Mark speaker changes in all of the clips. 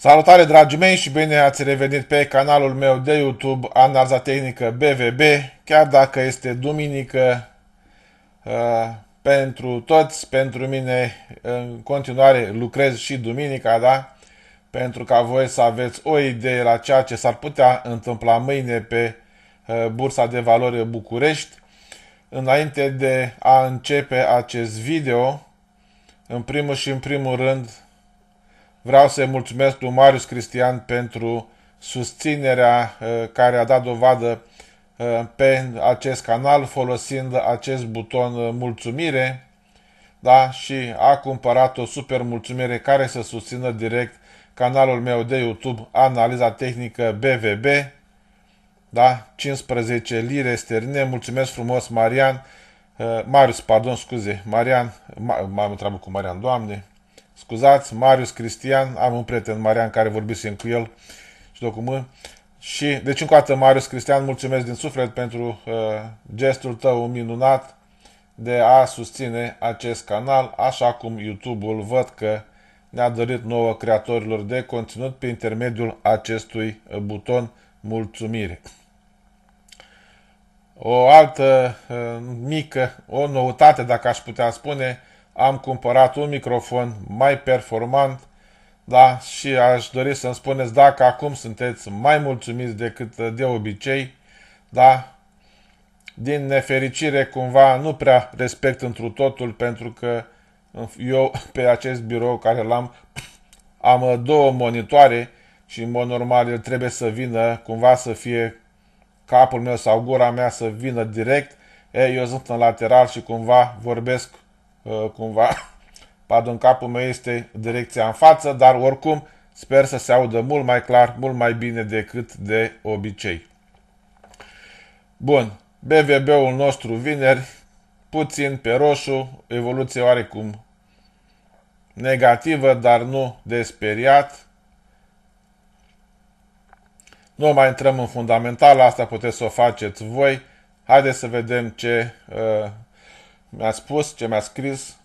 Speaker 1: Salutare dragii mei și bine ați revenit pe canalul meu de YouTube Analiza Tehnică BVB, chiar dacă este duminică uh, pentru toți, pentru mine în continuare lucrez și duminica, da? Pentru ca voi să aveți o idee la ceea ce s-ar putea întâmpla mâine pe uh, Bursa de Valori București. Înainte de a începe acest video, în primul și în primul rând Vreau să-i mulțumesc lui Marius Cristian pentru susținerea uh, care a dat dovadă uh, pe acest canal folosind acest buton uh, mulțumire da? și a cumpărat o super mulțumire care să susțină direct canalul meu de YouTube Analiza Tehnică BVB da? 15 lire sterline. Mulțumesc frumos, Marian. Uh, Marius, pardon, scuze. Marian, m-am întrebat cu Marian, doamne scuzați, Marius Cristian, am un prieten, Marian, care vorbisem cu el și cu mă. Și, deci încă o dată, Marius Cristian, mulțumesc din suflet pentru uh, gestul tău minunat de a susține acest canal, așa cum YouTube-ul văd că ne-a dorit nouă creatorilor de conținut pe intermediul acestui uh, buton mulțumire. O altă uh, mică, o noutate, dacă aș putea spune, am cumpărat un microfon mai performant, da, și aș dori să-mi spuneți dacă acum sunteți mai mulțumiți decât de obicei, da, din nefericire cumva nu prea respect întru totul pentru că eu pe acest birou care l-am am două monitoare și în mod normal el trebuie să vină cumva să fie capul meu sau gura mea să vină direct, eu sunt în lateral și cumva vorbesc Uh, cumva padul în capul meu este direcția în față, dar oricum sper să se audă mult mai clar, mult mai bine decât de obicei. Bun, BVB-ul nostru vineri, puțin pe roșu, evoluție oarecum negativă, dar nu desperiat. Nu mai intrăm în fundamental, asta puteți să o faceți voi. Haideți să vedem ce uh, mi-a spus ce mi-a scris.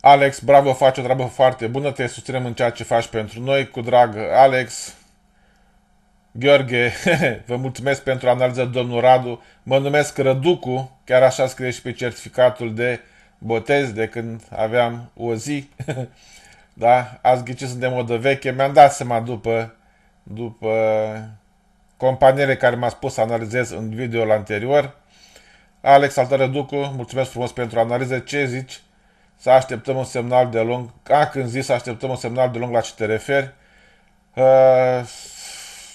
Speaker 1: Alex, bravo, faci o treabă foarte bună, te susținem în ceea ce faci pentru noi, cu drag, Alex. Gheorghe, vă mulțumesc pentru analiză, domnul Radu. Mă numesc Răducu, chiar așa scrie și pe certificatul de botez de când aveam o zi. da, ați ghicit, sunt de modă veche. Mi-am dat seama după, după companiile care m-a spus să analizez în video anterior. Alex Altărăducu, mulțumesc frumos pentru analize. Ce zici? Să așteptăm un semnal de lung. A, când zis să așteptăm un semnal de lung la ce te referi. Uh,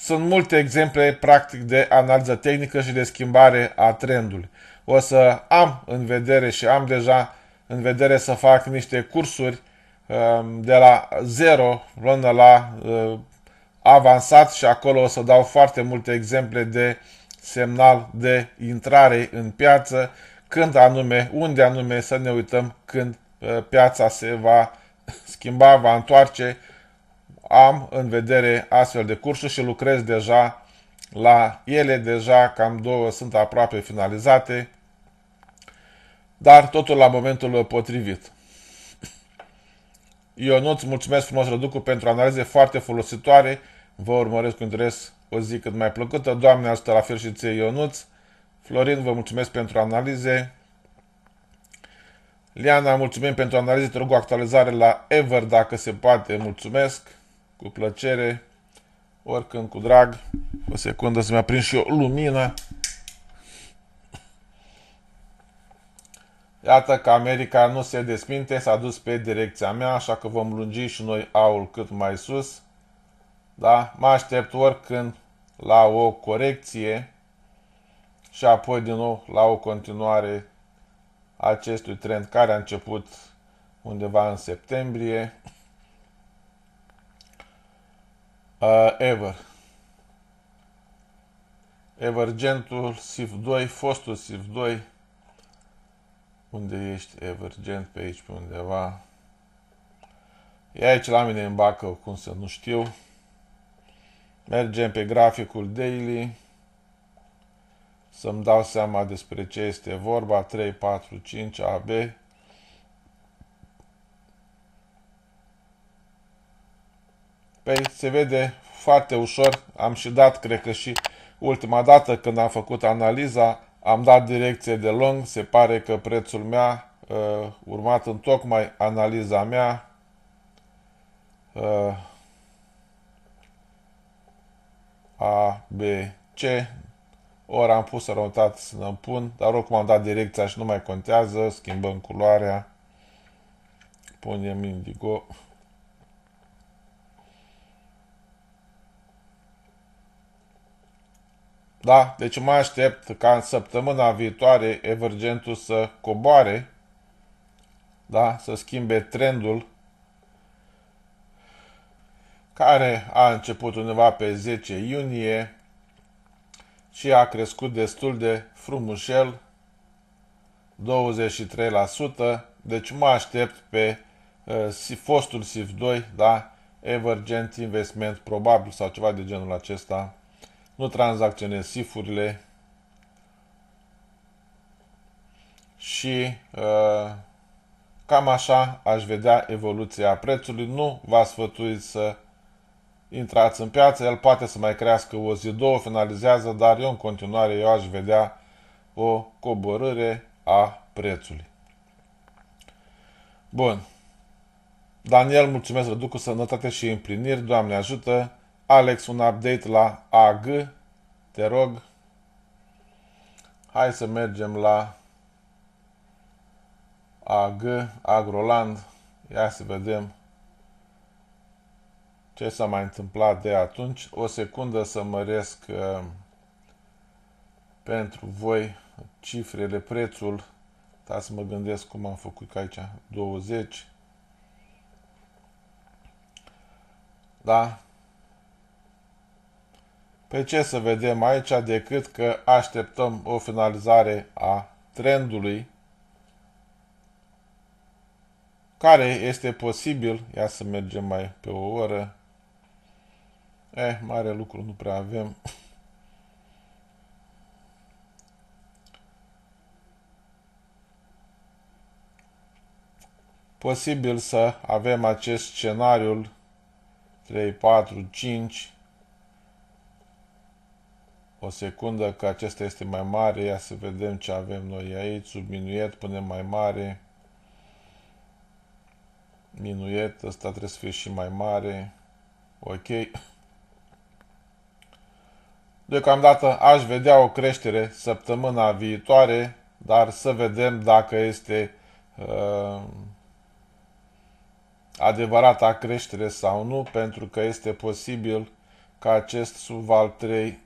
Speaker 1: sunt multe exemple, practic, de analiză tehnică și de schimbare a trendului. O să am în vedere și am deja în vedere să fac niște cursuri um, de la zero până la uh, avansat și acolo o să dau foarte multe exemple de uh, semnal de intrare în piață, când anume, unde anume să ne uităm când uh, piața se va schimba, va întoarce. Am în vedere astfel de cursuri și lucrez deja la ele, deja cam două sunt aproape finalizate, dar totul la momentul potrivit. Ionut, mulțumesc frumos, Răducu, pentru analize foarte folositoare. Vă urmăresc cu interes o zi cât mai plăcută. Doamne, asta la fel și ție, Ionuț. Florin, vă mulțumesc pentru analize. Liana, mulțumim pentru analize. Te rog o actualizare la Ever, dacă se poate. Mulțumesc. Cu plăcere. Oricând, cu drag. O secundă să-mi aprind și eu lumina. Iată că America nu se desminte, s-a dus pe direcția mea, așa că vom lungi și noi aul cât mai sus. Da? Mă aștept oricând la o corecție și apoi din nou la o continuare a acestui trend care a început undeva în septembrie. Uh, Ever. Evergentul SIF2, fostul SIF2. Unde ești Evergent pe aici, pe undeva? E aici la mine în bacă, cum să nu știu. Mergem pe graficul daily să-mi dau seama despre ce este vorba 3, 4, 5 AB Păi se vede foarte ușor, am și dat, cred că și ultima dată când am făcut analiza, am dat direcție de long, se pare că prețul mea, uh, urmat în tocmai analiza mea, uh, A, B, C. Ori am pus rotat să pun, dar oricum am dat direcția și nu mai contează. Schimbăm culoarea. Punem indigo. Da, deci mă aștept ca în săptămâna viitoare Evergentul să coboare, da, să schimbe trendul care a început undeva pe 10 iunie și a crescut destul de frumușel, 23%, deci mă aștept pe uh, fostul SIF 2, da, Evergent Investment, probabil, sau ceva de genul acesta. Nu tranzacționez SIF-urile și uh, cam așa aș vedea evoluția prețului. Nu vă sfătuiți să intrați în piață, el poate să mai crească o zi, două, finalizează, dar eu în continuare eu aș vedea o coborâre a prețului. Bun. Daniel, mulțumesc, Răducu, sănătate și împliniri, Doamne ajută. Alex, un update la AG, te rog. Hai să mergem la AG, Agroland. Ia să vedem ce s-a mai întâmplat de atunci. O secundă să măresc uh, pentru voi cifrele, prețul. Da, să mă gândesc cum am făcut că aici 20. Da? Pe ce să vedem aici decât că așteptăm o finalizare a trendului care este posibil, ia să mergem mai pe o oră, Eh, mare lucru nu prea avem. Posibil să avem acest scenariul 3, 4, 5. O secundă că acesta este mai mare. Ia să vedem ce avem noi aici. Sub minuet punem mai mare. Minuet, ăsta trebuie să fie și mai mare. Ok. Deocamdată aș vedea o creștere săptămâna viitoare, dar să vedem dacă este uh, adevărata creștere sau nu, pentru că este posibil ca acest subval 3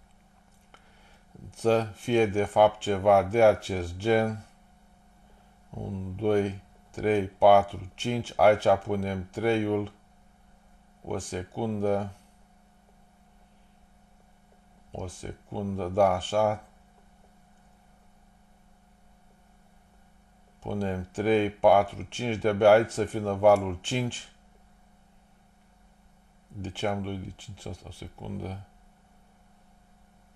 Speaker 1: să fie de fapt ceva de acest gen. 1, 2, 3, 4, 5, aici punem 3-ul, o secundă, o secundă, da, așa. Punem 3, 4, 5, de-abia aici să fină valul 5. De ce am 2 de 5 asta o secundă?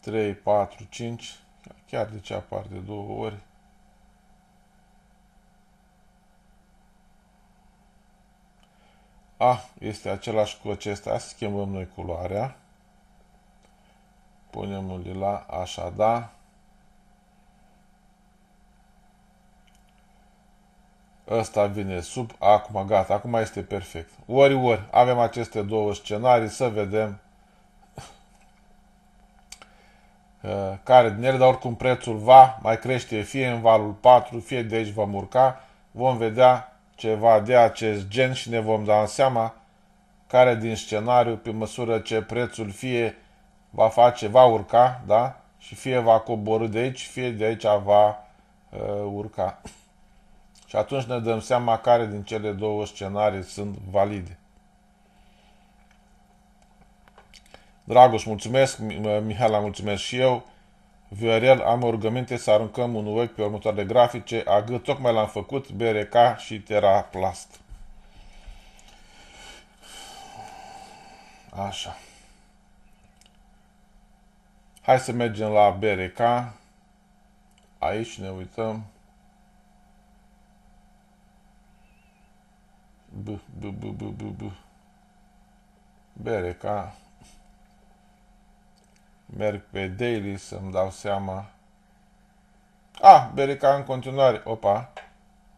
Speaker 1: 3, 4, 5. Chiar de ce apar de două ori? A, ah, este același cu acesta. Schimbăm noi culoarea. Punem un lila așa, da? Ăsta vine sub, acum gata, acum este perfect. Ori, ori, avem aceste două scenarii, să vedem care din ele, dar oricum prețul va mai crește fie în valul 4, fie de aici va murca vom vedea ceva de acest gen și ne vom da seama care din scenariu, pe măsură ce prețul fie va face, va urca, da? Și fie va coborâ de aici, fie de aici va uh, urca. Și atunci ne dăm seama care din cele două scenarii sunt valide. Dragoș, mulțumesc, Mihaela, mulțumesc și eu. Viorel, am rugăminte să aruncăm un ochi pe următoarele grafice. AG tocmai l-am făcut, BRK și Teraplast. Așa. Hai să mergem la BRK. Aici ne uităm. B, B, B, B, B, B. BRK. Merg pe daily să-mi dau seama. Ah, BRK în continuare. Opa,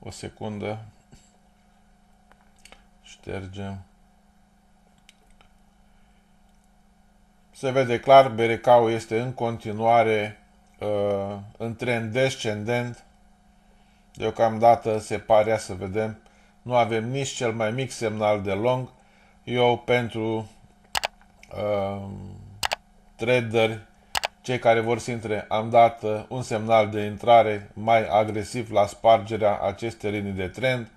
Speaker 1: o secundă. Ștergem. Se vede clar, Berecau este în continuare uh, în trend descendent. Deocamdată se pare să vedem. Nu avem nici cel mai mic semnal de long. Eu pentru uh, traderi, cei care vor să intre, am dat uh, un semnal de intrare mai agresiv la spargerea acestei linii de trend.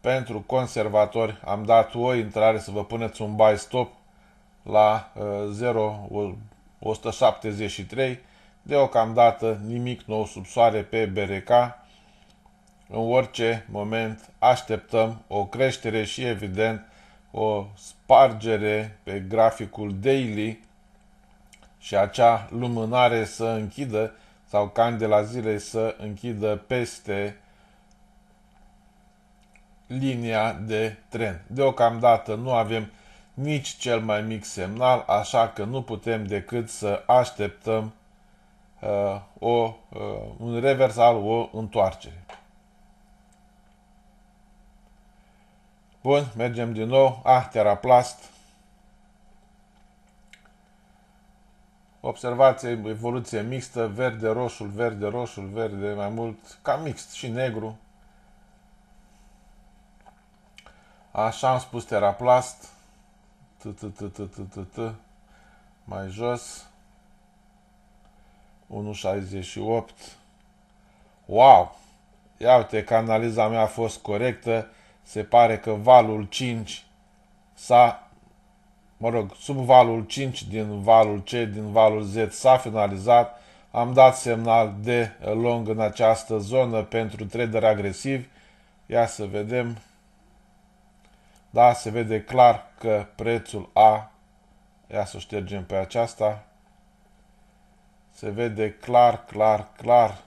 Speaker 1: Pentru conservatori am dat o intrare să vă puneți un buy stop la 0,173. Eh, Deocamdată nimic nou sub soare pe BRK. În orice moment așteptăm o creștere și evident o spargere pe graficul daily și acea lumânare să închidă sau candela zilei să închidă peste linia de tren. Deocamdată nu avem nici cel mai mic semnal, așa că nu putem decât să așteptăm uh, o, uh, un revers al o întoarcere. Bun, mergem din nou. Ah, teraplast. Observație, evoluție mixtă, verde, roșul, verde, roșul, verde, mai mult, ca mixt și negru. Așa am spus teraplast mai jos, 1,68. Wow! Ia uite că analiza mea a fost corectă. Se pare că valul 5 s-a, mă rog, sub valul 5 din valul C, din valul Z s-a finalizat. Am dat semnal de long în această zonă pentru trader agresiv. Ia să vedem. Da, se vede clar că prețul A, ia să o ștergem pe aceasta, se vede clar, clar, clar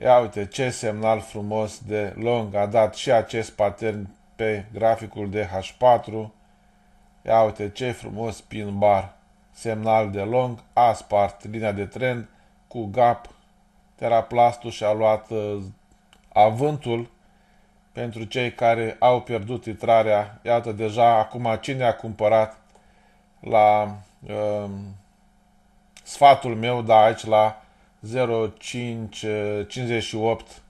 Speaker 1: Ia uite ce semnal frumos de long a dat și acest pattern pe graficul de H4. Ia uite ce frumos pin bar. Semnal de long a spart linia de trend cu gap. Teraplastul și-a luat uh, avântul pentru cei care au pierdut titrarea. Iată deja acum cine a cumpărat la uh, sfatul meu, da, aici la 0,558.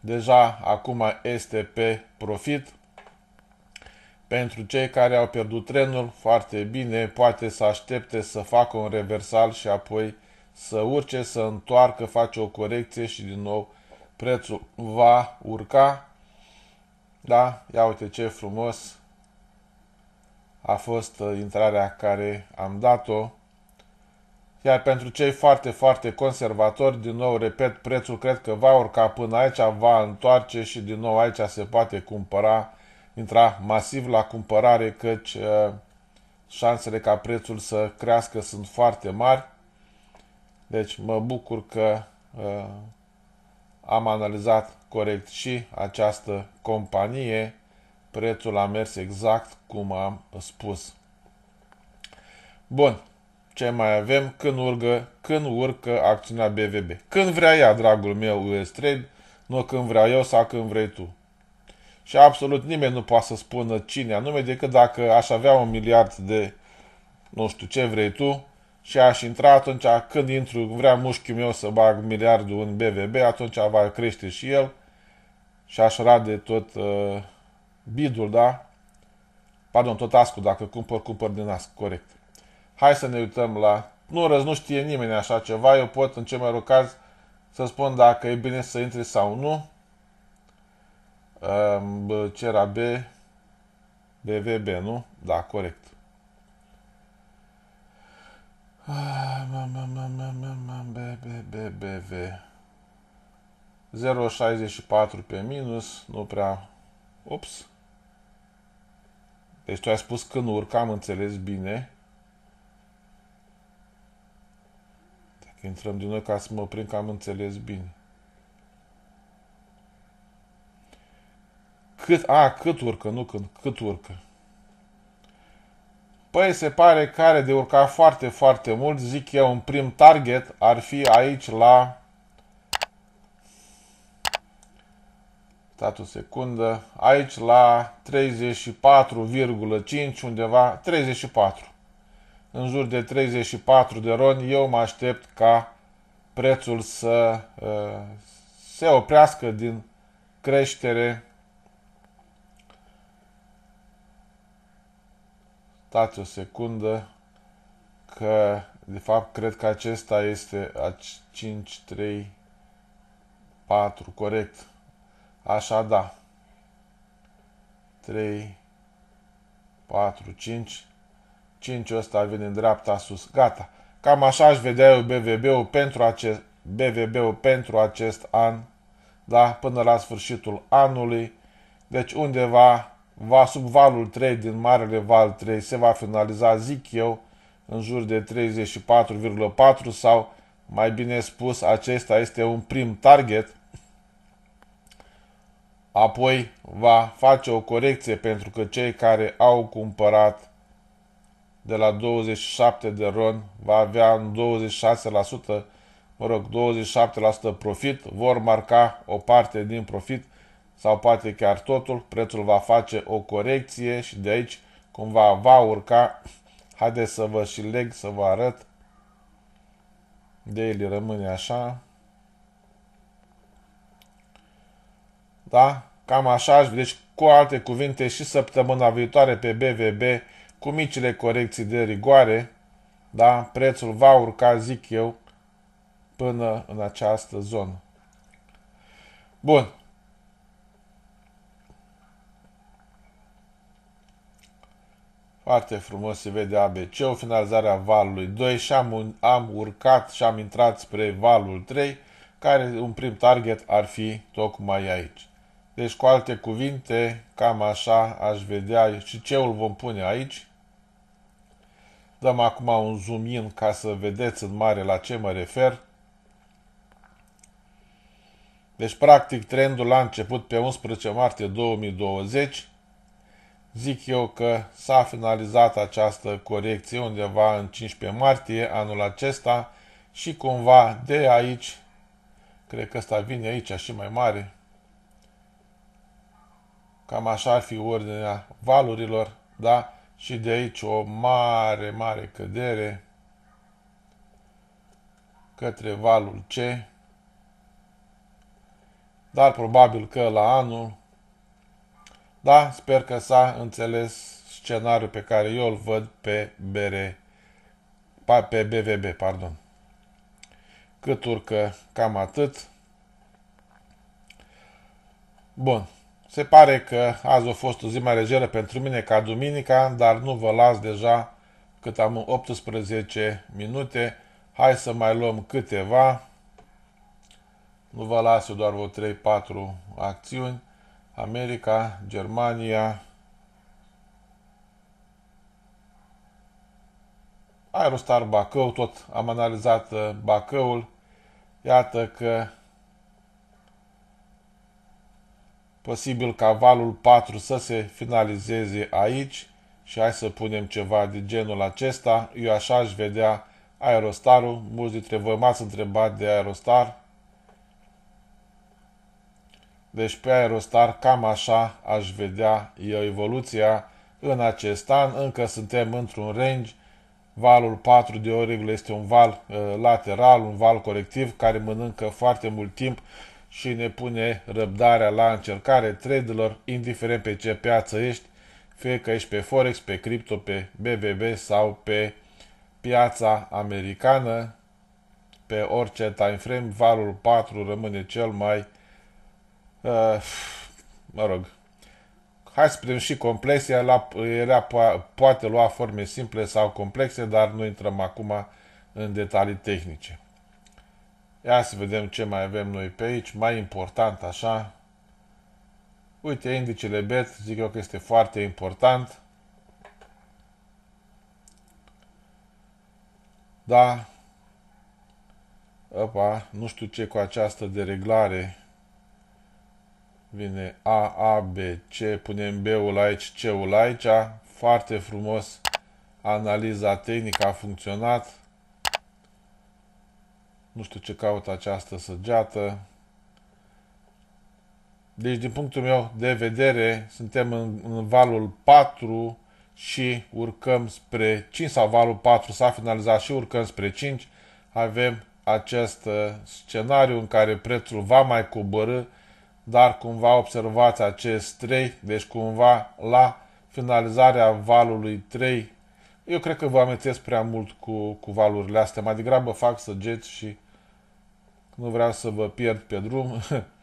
Speaker 1: Deja acum este pe profit. Pentru cei care au pierdut trenul, foarte bine, poate să aștepte să facă un reversal și apoi să urce, să întoarcă, face o corecție și din nou prețul va urca. Da? Ia uite ce frumos a fost uh, intrarea care am dat-o. Iar pentru cei foarte, foarte conservatori, din nou, repet, prețul cred că va urca până aici, va întoarce și din nou aici se poate cumpăra, intra masiv la cumpărare, căci uh, șansele ca prețul să crească sunt foarte mari. Deci mă bucur că uh, am analizat corect și această companie, prețul a mers exact cum am spus. Bun, ce mai avem? Când urcă, când urcă acțiunea BVB? Când vrea ea, dragul meu, US Trade, nu când vrea eu sau când vrei tu. Și absolut nimeni nu poate să spună cine anume, decât dacă aș avea un miliard de nu știu ce vrei tu, și aș intra atunci când intru, vrea mușchiul meu să bag miliardul în BVB, atunci va crește și el și aș rade tot uh, bidul, da? Pardon, tot ascul, dacă cumpăr, cumpăr din asc, corect. Hai să ne uităm la... Nu răz, nu știe nimeni așa ceva, eu pot în ce mai rău caz să spun dacă e bine să intri sau nu. Uh, ce era B? BVB, nu? Da, corect. Ah, BBBV 0,64 pe minus, nu prea... Ups! Deci tu ai spus că nu urcam am înțeles bine. Dacă intrăm din nou ca să mă prind că am înțeles bine. Cât, a, cât urcă, nu când, cât urcă. Păi se pare că are de urcat foarte, foarte mult. Zic eu, un prim target ar fi aici la... Stați o secundă. Aici la 34,5 undeva, 34. În jur de 34 de ron. eu mă aștept ca prețul să uh, se oprească din creștere Stați o secundă că de fapt cred că acesta este a 5, 3, 4, corect. Așa da. 3, 4, 5. 5 ăsta vine în dreapta sus. Gata. Cam așa aș vedea eu BVB-ul pentru acest, bvb pentru acest an. Da? Până la sfârșitul anului. Deci undeva va sub valul 3 din Marele Val 3 se va finaliza, zic eu, în jur de 34,4 sau, mai bine spus, acesta este un prim target, apoi va face o corecție pentru că cei care au cumpărat de la 27 de ron va avea în 26%, mă rog, 27% profit, vor marca o parte din profit sau poate chiar totul, prețul va face o corecție și de aici cumva va urca. Haideți să vă și leg, să vă arăt. Daily rămâne așa. Da? Cam așa. Deci, cu alte cuvinte, și săptămâna viitoare pe BVB, cu micile corecții de rigoare, da? Prețul va urca, zic eu, până în această zonă. Bun. Foarte frumos se vede abc finalizare a valului 2 și am, am urcat și am intrat spre valul 3, care un prim target ar fi tocmai aici. Deci, cu alte cuvinte, cam așa aș vedea și ce îl vom pune aici. Dăm acum un zoom in ca să vedeți în mare la ce mă refer. Deci, practic, trendul a început pe 11 martie 2020 Zic eu că s-a finalizat această corecție undeva în 15 martie anul acesta și cumva de aici, cred că ăsta vine aici și mai mare, cam așa ar fi ordinea valurilor, da? Și de aici o mare, mare cădere către valul C, dar probabil că la anul da, sper că s-a înțeles scenariul pe care eu îl văd pe BR, pe BVB, pardon. Cât urcă, cam atât. Bun. Se pare că azi a fost o zi mai lejeră pentru mine ca duminica, dar nu vă las deja cât am 18 minute. Hai să mai luăm câteva. Nu vă las eu doar vreo 3-4 acțiuni. America, Germania, Aerostar Bacău, tot am analizat uh, Bacăul. Iată că posibil cavalul valul 4 să se finalizeze aici și hai să punem ceva de genul acesta. Eu așa aș vedea Aerostarul. Mulți dintre voi m-ați întrebat de Aerostar. Deci pe Aerostar cam așa aș vedea eu evoluția în acest an. Încă suntem într-un range. Valul 4 de o este un val uh, lateral, un val corectiv care mănâncă foarte mult timp și ne pune răbdarea la încercare tradelor, indiferent pe ce piață ești, fie că ești pe Forex, pe Crypto, pe BBB sau pe piața americană, pe orice time frame, valul 4 rămâne cel mai uh, Uh, mă rog, hai să prindem și complexe, la, era, poate lua forme simple sau complexe, dar nu intrăm acum în detalii tehnice. Ia să vedem ce mai avem noi pe aici, mai important așa. Uite, indicele BET, zic eu că este foarte important. Da. Opa, nu știu ce cu această dereglare vine A, A, B, C, punem B-ul aici, C-ul aici, foarte frumos, analiza tehnică a funcționat, nu știu ce caută această săgeată, deci, din punctul meu de vedere, suntem în, în valul 4 și urcăm spre 5 sau valul 4 s-a finalizat și urcăm spre 5. Avem acest uh, scenariu în care prețul va mai coborâ dar cumva observați acest 3, deci cumva la finalizarea valului 3, eu cred că vă amețesc prea mult cu, cu valurile astea, mai degrabă fac săgeți și nu vreau să vă pierd pe drum.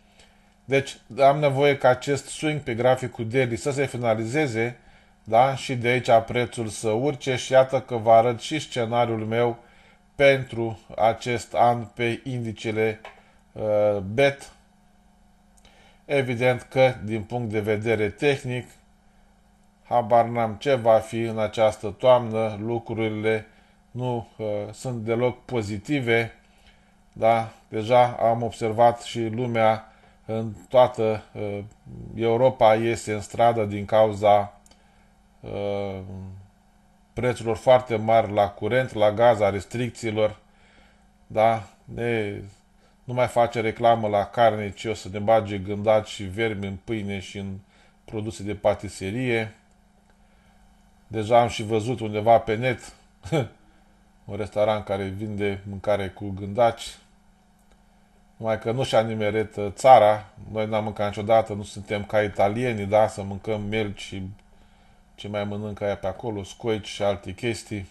Speaker 1: Deci am nevoie ca acest swing pe graficul daily să se finalizeze, da? Și de aici prețul să urce și iată că vă arăt și scenariul meu pentru acest an pe indicele uh, BET Evident că, din punct de vedere tehnic, habar n-am ce va fi în această toamnă, lucrurile nu uh, sunt deloc pozitive, dar deja am observat și lumea în toată uh, Europa este în stradă din cauza uh, prețurilor foarte mari la curent, la gaz, a restricțiilor, da, ne nu mai face reclamă la carne, ci o să ne bage gândaci și vermi în pâine și în produse de patiserie. Deja am și văzut undeva pe net un restaurant care vinde mâncare cu gândaci. Numai că nu și-a nimerit țara. Noi n-am mâncat niciodată, nu suntem ca italieni, da? Să mâncăm melci și ce mai mănâncă aia pe acolo, scoici și alte chestii.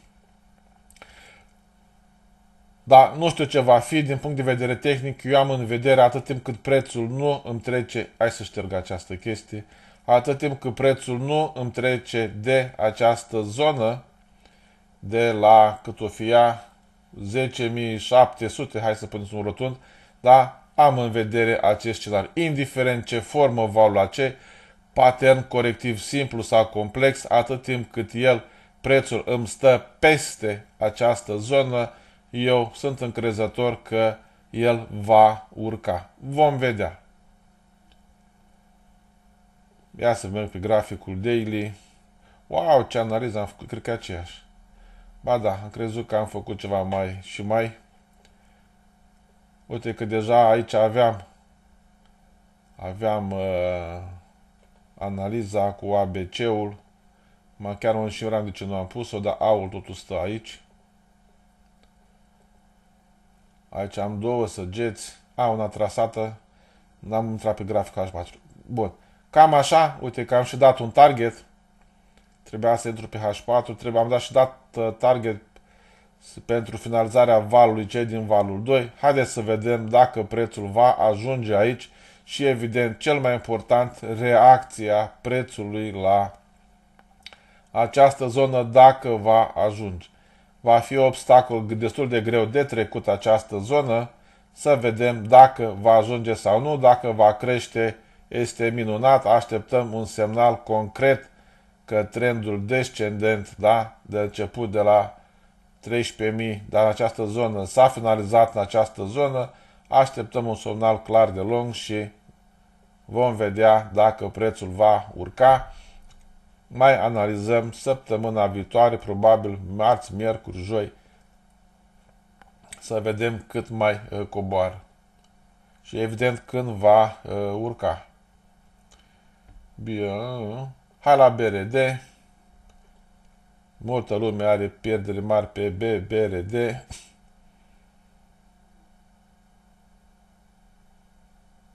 Speaker 1: Dar nu știu ce va fi din punct de vedere tehnic. Eu am în vedere atât timp cât prețul nu îmi trece, hai să șterg această chestie, atât timp cât prețul nu îmi trece de această zonă, de la cât o fi ea, 10.700, hai să punem un rotund, da, am în vedere acest scenar, Indiferent ce formă va lua ce, patern corectiv simplu sau complex, atât timp cât el, prețul îmi stă peste această zonă, eu sunt încrezător că el va urca. Vom vedea. Ia să merg pe graficul daily. Wow, ce analiză am făcut, cred că aceeași. Ba da, am crezut că am făcut ceva mai și mai. Uite că deja aici aveam aveam uh, analiza cu ABC-ul. Mă chiar nu știu de ce nu am pus-o, dar a totul stă aici. Aici am două săgeți. A, una trasată. N-am intrat pe grafic aș patru. Bun. Cam așa. Uite că am și dat un target. Trebuia să intru pe H4. Trebuie, am dat și dat uh, target pentru finalizarea valului C din valul 2. Haideți să vedem dacă prețul va ajunge aici și evident cel mai important reacția prețului la această zonă dacă va ajunge va fi obstacol destul de greu de trecut această zonă, să vedem dacă va ajunge sau nu, dacă va crește, este minunat, așteptăm un semnal concret că trendul descendent, da, de început de la 13.000, dar în această zonă s-a finalizat în această zonă, așteptăm un semnal clar de lung și vom vedea dacă prețul va urca. Mai analizăm săptămâna viitoare, probabil marți, miercuri, joi, să vedem cât mai uh, coboară. Și evident când va uh, urca. Bine. Uh, hai la BRD. Multă lume are pierderi mari pe B, BRD.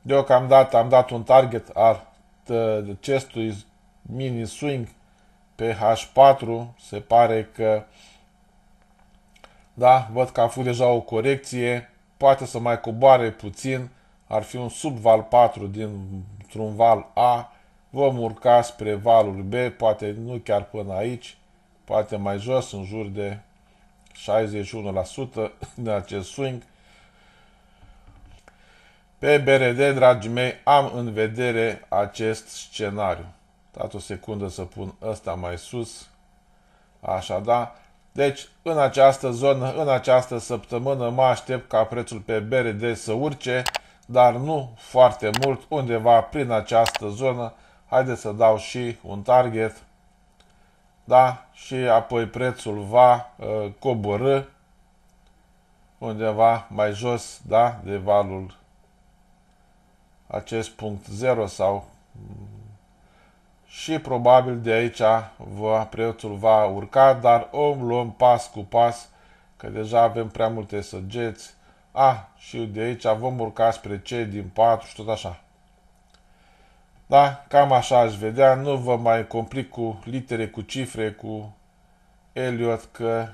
Speaker 1: Deocamdată am dat un target al uh, acestui mini swing pe H4, se pare că da, văd că a fost deja o corecție, poate să mai coboare puțin, ar fi un subval 4 dintr-un val A, vom urca spre valul B, poate nu chiar până aici, poate mai jos, în jur de 61% din acest swing. Pe BRD, dragii mei, am în vedere acest scenariu. Dați o secundă să pun ăsta mai sus. Așa, da? Deci, în această zonă, în această săptămână, mă aștept ca prețul pe BRD să urce, dar nu foarte mult, undeva prin această zonă. Haideți să dau și un target. Da? Și apoi prețul va uh, coborâ undeva mai jos, da? De valul acest punct 0 sau și probabil de aici va, prețul va urca, dar o luăm pas cu pas, că deja avem prea multe săgeți. A, ah, și de aici vom urca spre cei din 4 și tot așa. Da, cam așa aș vedea, nu vă mai complic cu litere, cu cifre, cu Elliot, că...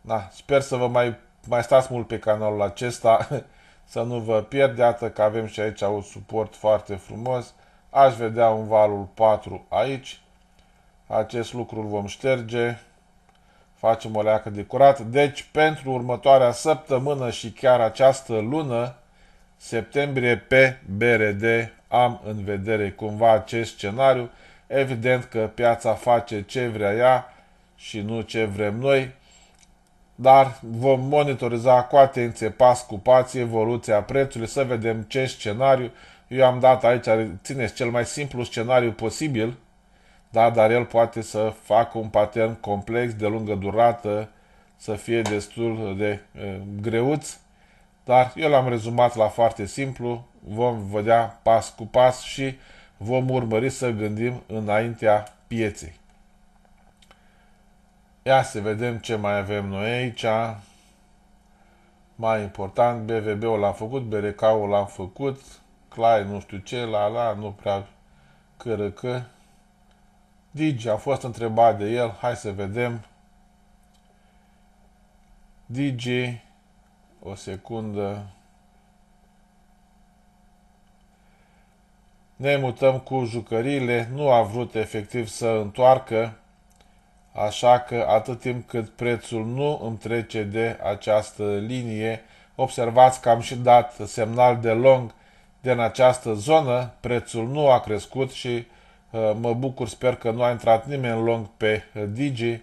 Speaker 1: Da, sper să vă mai, mai stați mult pe canalul acesta să nu vă pierdeată că avem și aici un suport foarte frumos. Aș vedea un valul 4 aici. Acest lucru îl vom șterge. Facem o leacă de curat. Deci, pentru următoarea săptămână și chiar această lună, septembrie pe BRD, am în vedere cumva acest scenariu. Evident că piața face ce vrea ea și nu ce vrem noi dar vom monitoriza cu atenție, pas cu pas, evoluția prețului, să vedem ce scenariu. Eu am dat aici, țineți, cel mai simplu scenariu posibil, da, dar el poate să facă un pattern complex de lungă durată, să fie destul de e, greuț, dar eu l-am rezumat la foarte simplu, vom vedea pas cu pas și vom urmări să gândim înaintea pieței. Ia să vedem ce mai avem noi aici. Mai important, BVB-ul l-am făcut, BRK-ul l-am făcut, Clai nu știu ce, la la, nu prea cărăcă. Digi a fost întrebat de el, hai să vedem. Digi, o secundă. Ne mutăm cu jucăriile, nu a vrut efectiv să întoarcă așa că atât timp cât prețul nu îmi trece de această linie, observați că am și dat semnal de long din această zonă, prețul nu a crescut și uh, mă bucur, sper că nu a intrat nimeni în long pe uh, Digi,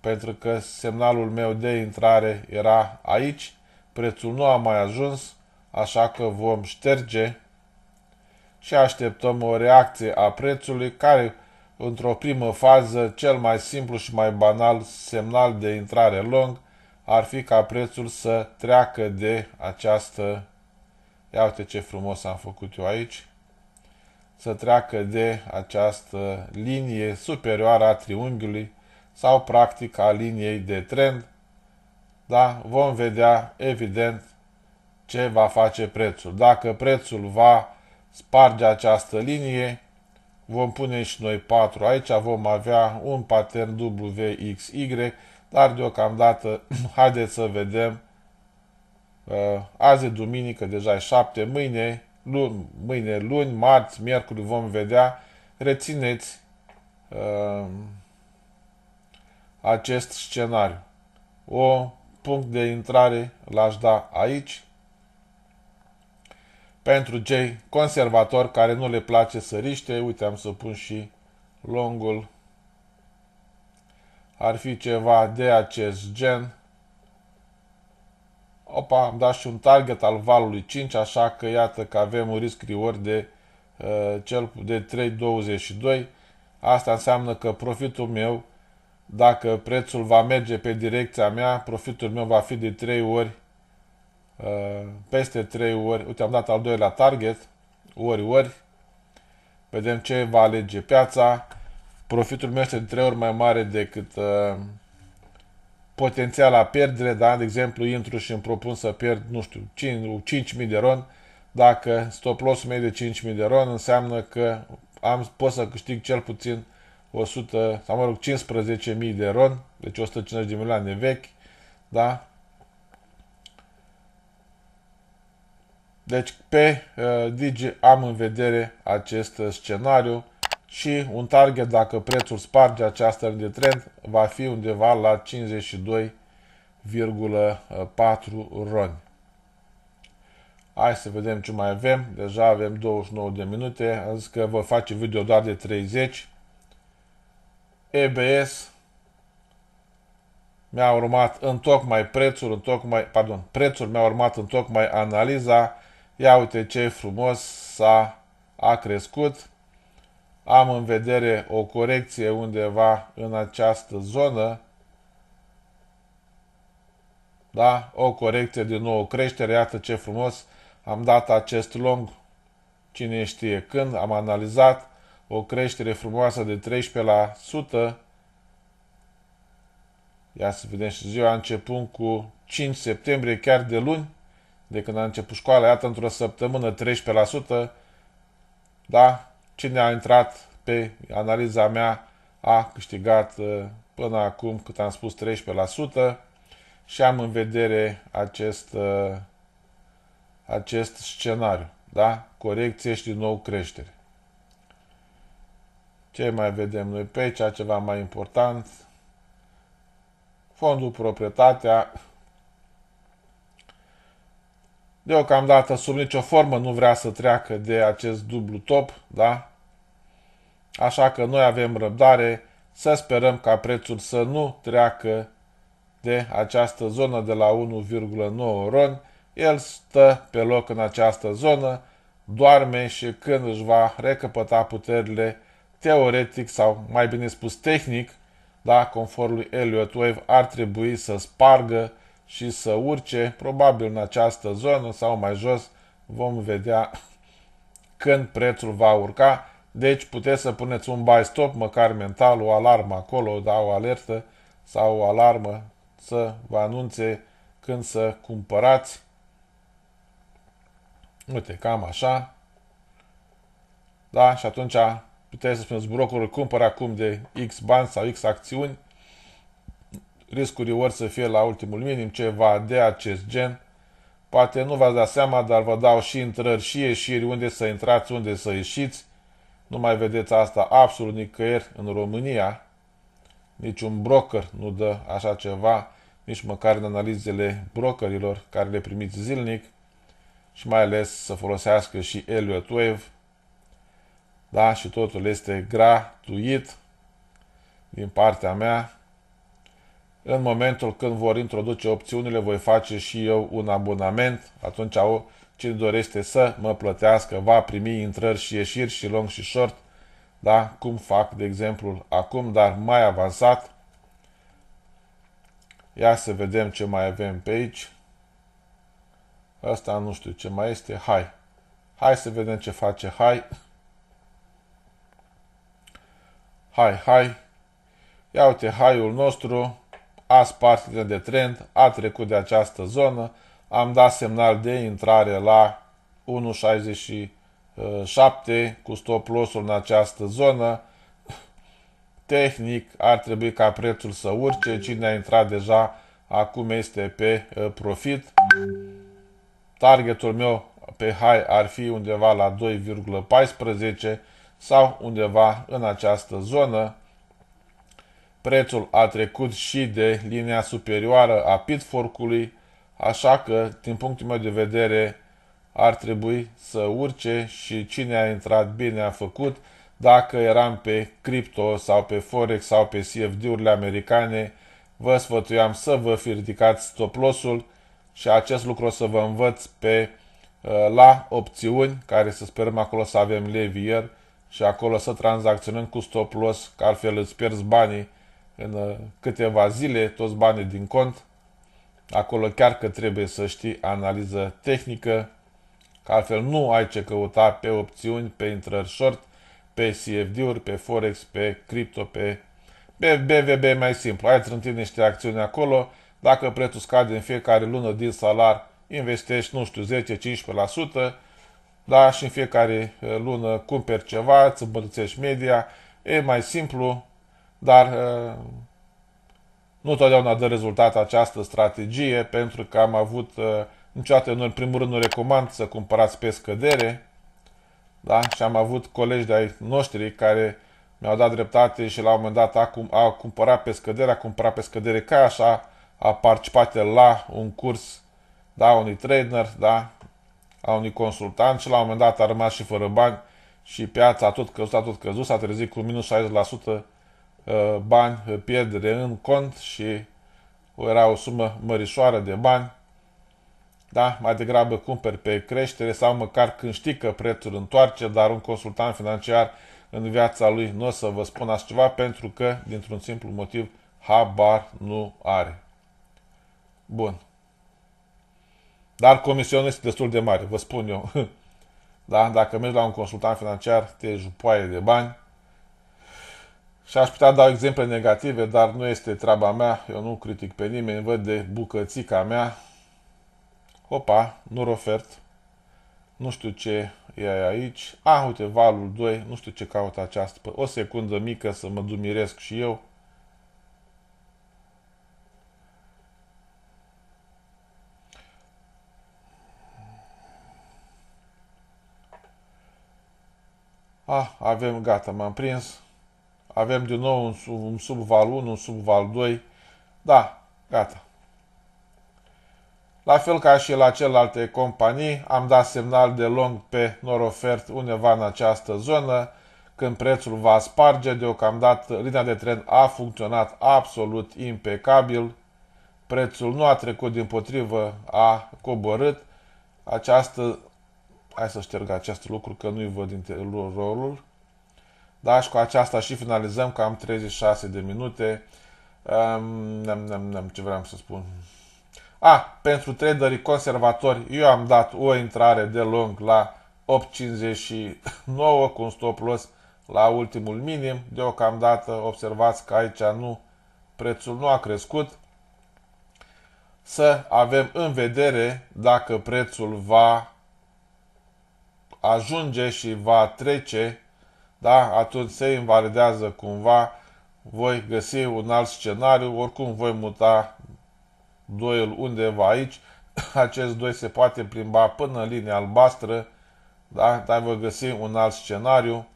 Speaker 1: pentru că semnalul meu de intrare era aici, prețul nu a mai ajuns, așa că vom șterge și așteptăm o reacție a prețului care într-o primă fază, cel mai simplu și mai banal semnal de intrare long ar fi ca prețul să treacă de această, ia uite ce frumos am făcut eu aici, să treacă de această linie superioară a triunghiului sau practic a liniei de trend, da, vom vedea evident ce va face prețul. Dacă prețul va sparge această linie, vom pune și noi 4 aici, vom avea un pattern WXY, dar deocamdată haideți să vedem. Uh, azi e duminică, deja e 7, mâine luni, mâine, luni, marți, miercuri vom vedea. Rețineți uh, acest scenariu. O punct de intrare l-aș da aici, pentru cei conservatori care nu le place săriște, uite, am să pun și longul, ar fi ceva de acest gen. Opa, am dat și un target al valului 5, așa că iată că avem un risc reward de uh, cel de 3.22. Asta înseamnă că profitul meu, dacă prețul va merge pe direcția mea, profitul meu va fi de 3 ori Uh, peste 3 ori, uite am dat al doilea target, ori, ori, vedem ce va alege piața, profitul meu este de 3 ori mai mare decât uh, potențiala pierdere, da? de exemplu intru și îmi propun să pierd, nu știu, 5, 5.000 de ron, dacă stop loss-ul meu de 5.000 de ron înseamnă că am, pot să câștig cel puțin 100, sau mă rog, 15.000 de ron, deci 150 de milioane vechi, da? Deci pe uh, Digi am în vedere acest scenariu și un target dacă prețul sparge această de trend va fi undeva la 52,4 ron. Hai să vedem ce mai avem. Deja avem 29 de minute. Am zis că vă face video doar de 30. EBS mi-a urmat în tocmai prețul, în tocmai, pardon, prețul mi-a urmat în tocmai analiza Ia uite ce frumos s-a a crescut. Am în vedere o corecție undeva în această zonă. Da? O corecție, din nou o creștere. Iată ce frumos am dat acest long. Cine știe când am analizat o creștere frumoasă de 13%. Ia să vedem și ziua începând cu 5 septembrie, chiar de luni de când a început școala, iată, într-o săptămână 13%, da? Cine a intrat pe analiza mea a câștigat uh, până acum, cât am spus, 13% și am în vedere acest, uh, acest scenariu, da? Corecție și din nou creștere. Ce mai vedem noi pe aici? Ceva mai important. Fondul proprietatea Deocamdată, sub nicio formă, nu vrea să treacă de acest dublu top, da? Așa că noi avem răbdare să sperăm ca prețul să nu treacă de această zonă de la 1,9 ron. El stă pe loc în această zonă, doarme și când își va recăpăta puterile teoretic sau mai bine spus tehnic, da, conform lui Elliot Wave, ar trebui să spargă și să urce, probabil în această zonă sau mai jos, vom vedea când prețul va urca. Deci puteți să puneți un buy stop, măcar mental, o alarmă acolo, da, o alertă sau o alarmă să vă anunțe când să cumpărați. Uite, cam așa. Da, și atunci puteți să spuneți brokerul cumpăr acum de X bani sau X acțiuni riscuri ori să fie la ultimul minim ceva de acest gen. Poate nu v-ați dat seama, dar vă dau și intrări și ieșiri, unde să intrați, unde să ieșiți. Nu mai vedeți asta absolut nicăieri în România. Niciun broker nu dă așa ceva, nici măcar în analizele brokerilor care le primiți zilnic și mai ales să folosească și Elliot Wave. Da, și totul este gratuit din partea mea. În momentul când vor introduce opțiunile, voi face și eu un abonament. Atunci cine dorește să mă plătească va primi intrări și ieșiri și long și short, da? cum fac, de exemplu, acum, dar mai avansat. Ia să vedem ce mai avem pe aici. Asta nu știu ce mai este. Hai. Hai să vedem ce face. Hai. Hai, hai. Ia uite haiul nostru azi partile de trend a trecut de această zonă, am dat semnal de intrare la 1.67 cu stop loss-ul în această zonă. Tehnic ar trebui ca prețul să urce, cine a intrat deja acum este pe uh, profit. Targetul meu pe high ar fi undeva la 2,14 sau undeva în această zonă. Prețul a trecut și de linia superioară a pitforcului, așa că, din punctul meu de vedere, ar trebui să urce și cine a intrat bine a făcut. Dacă eram pe cripto sau pe forex sau pe CFD-urile americane, vă sfătuiam să vă fi ridicați stop loss-ul și acest lucru o să vă învăț pe uh, la opțiuni, care să sperăm acolo să avem levier și acolo să tranzacționăm cu stop loss, că altfel îți pierzi banii în uh, câteva zile toți banii din cont. Acolo chiar că trebuie să știi analiză tehnică, că altfel nu ai ce căuta pe opțiuni, pe intrări short, pe CFD-uri, pe Forex, pe cripto, pe, BVB mai simplu. Ai trântit niște acțiuni acolo, dacă prețul scade în fiecare lună din salar, investești, nu știu, 10-15%, da, și în fiecare uh, lună cumperi ceva, îți media, e mai simplu, dar uh, nu totdeauna dă rezultat această strategie, pentru că am avut uh, niciodată, în primul rând, nu recomand să cumpărați pe scădere, da? și am avut colegi de-ai noștri care mi-au dat dreptate și la un moment dat au cumpărat pe scădere, a cumpărat pe scădere ca așa, a participat la un curs, da, unui trainer, da, a unui consultant și la un moment dat a rămas și fără bani și piața a tot căzut, a tot căzut, s-a trezit cu minus Uh, bani uh, pierdere în cont și era o sumă mărișoară de bani, da? mai degrabă cumperi pe creștere sau măcar când știi că prețul întoarce, dar un consultant financiar în viața lui nu o să vă spun așa ceva pentru că, dintr-un simplu motiv, habar nu are. Bun. Dar comisionul este destul de mare, vă spun eu. Da? Dacă mergi la un consultant financiar, te jupoaie de bani, și aș putea da exemple negative, dar nu este treaba mea, eu nu critic pe nimeni, văd de bucățica mea. Opa, nu ofert. Nu știu ce e aici. Ah, uite, valul 2, nu știu ce caut aceasta. O secundă mică să mă dumiresc și eu. Ah, avem, gata, m-am prins. Avem din nou un, sub, un subval 1, un subval 2. Da, gata. La fel ca și la celelalte companii, am dat semnal de long pe norofert undeva în această zonă, când prețul va sparge, deocamdată linia de tren a funcționat absolut impecabil, prețul nu a trecut din potrivă, a coborât, această, hai să șterg acest lucru că nu-i văd rolul, da, și cu aceasta și finalizăm, Cam 36 de minute. Um, nem, nem, nem, ce vreau să spun. A, pentru traderii conservatori, eu am dat o intrare de lung la 8.59 cu un stop loss la ultimul minim. Deocamdată observați că aici nu, prețul nu a crescut. Să avem în vedere dacă prețul va ajunge și va trece da, atunci se invalidează cumva, voi găsi un alt scenariu, oricum voi muta doiul undeva aici, acest doi se poate plimba până în linia albastră, da? dar voi găsi un alt scenariu.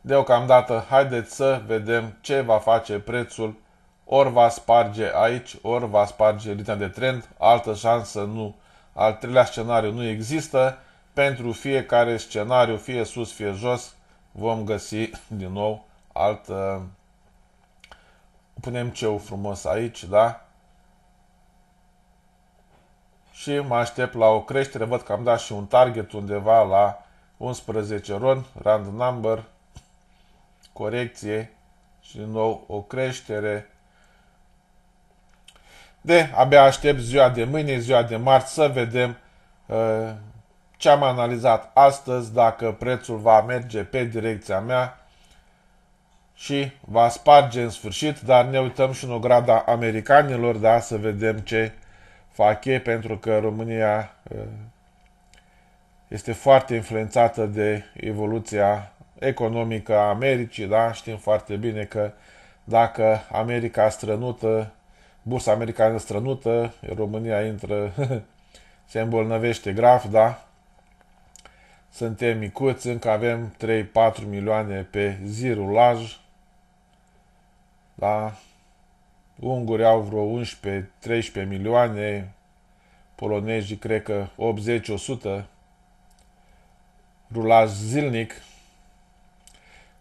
Speaker 1: Deocamdată, haideți să vedem ce va face prețul, ori va sparge aici, ori va sparge linia de trend, altă șansă nu. Al treilea scenariu nu există, pentru fiecare scenariu, fie sus, fie jos, vom găsi din nou altă... Punem ceu frumos aici, da? Și mă aștept la o creștere. Văd că am dat și un target undeva la 11 ron, rand number, corecție și din nou o creștere. De, abia aștept ziua de mâine, ziua de marți, să vedem uh, ce am analizat astăzi, dacă prețul va merge pe direcția mea și va sparge în sfârșit, dar ne uităm și în ograda americanilor, da, să vedem ce fac ei, pentru că România ă, este foarte influențată de evoluția economică a Americii, da, știm foarte bine că dacă America strănută, bursa americană strănută, România intră, se îmbolnăvește grav, da, suntem micuți, încă avem 3-4 milioane pe zi rulaj. Da? Ungurii au vreo 11-13 milioane, polonezii cred că 80-100 rulaj zilnic.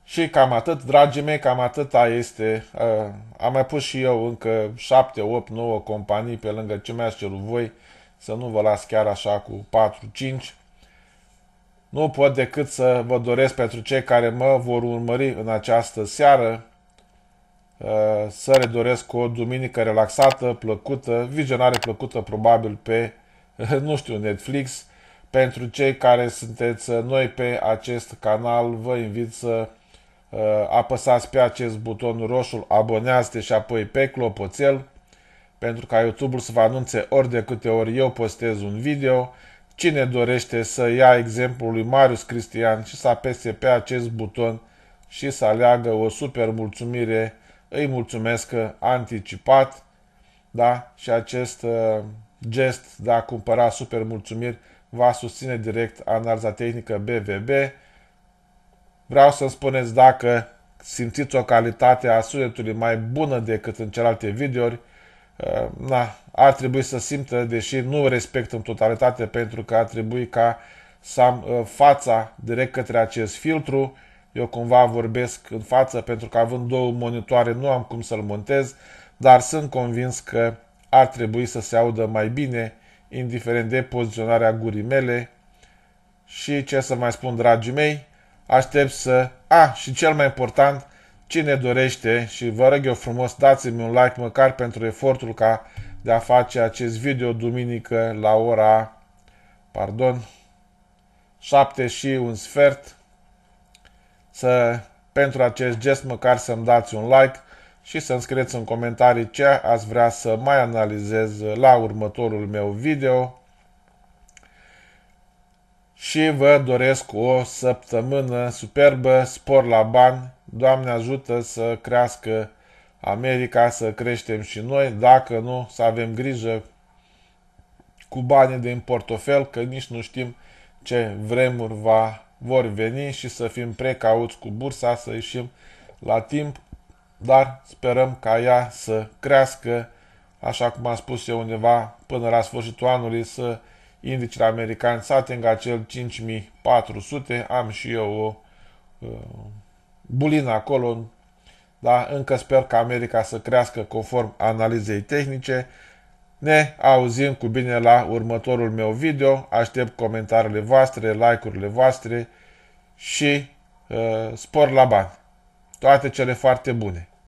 Speaker 1: Și cam atât, dragii mei, cam atâta este. Uh, am mai pus și eu încă 7, 8, 9 companii pe lângă ce mi-ați cerut voi, să nu vă las chiar așa cu 4, 5. Nu pot decât să vă doresc pentru cei care mă vor urmări în această seară uh, să le doresc o duminică relaxată, plăcută, vizionare plăcută probabil pe, nu știu, Netflix. Pentru cei care sunteți uh, noi pe acest canal, vă invit să uh, apăsați pe acest buton roșu, abonează-te și apoi pe clopoțel, pentru ca YouTube-ul să vă anunțe ori de câte ori eu postez un video Cine dorește să ia exemplul lui Marius Cristian și să apese pe acest buton și să aleagă o super mulțumire, îi mulțumesc anticipat, da? Și acest uh, gest de a cumpăra super mulțumiri va susține direct analiza tehnică BVB. Vreau să spuneți dacă simțiți o calitate a sunetului mai bună decât în celelalte videouri, Ehm, na, ar trebui să simtă, deși nu respect în totalitate, pentru că ar trebui ca să am ă, fața direct către acest filtru. Eu cumva vorbesc în față pentru că având două monitoare nu am cum să-l montez, dar sunt convins că ar trebui să se audă mai bine, indiferent de poziționarea gurii mele. Și ce să mai spun, dragii mei, aștept să... A, ah, și cel mai important, Cine dorește și vă rog eu frumos dați-mi un like măcar pentru efortul ca de a face acest video duminică la ora pardon 7 și un sfert să pentru acest gest măcar să-mi dați un like și să înscrieți în comentarii ce ați vrea să mai analizez la următorul meu video și vă doresc o săptămână superbă, spor la bani, Doamne ajută să crească America, să creștem și noi, dacă nu, să avem grijă cu banii din portofel, că nici nu știm ce vremuri va, vor veni și să fim precauți cu bursa, să ieșim la timp, dar sperăm ca ea să crească, așa cum am spus eu undeva, până la sfârșitul anului să indicele american atingat cel 5400, am și eu o uh, bulină acolo, dar încă sper că America să crească conform analizei tehnice. Ne auzim cu bine la următorul meu video, aștept comentariile voastre, like-urile voastre și uh, spor la bani. Toate cele foarte bune!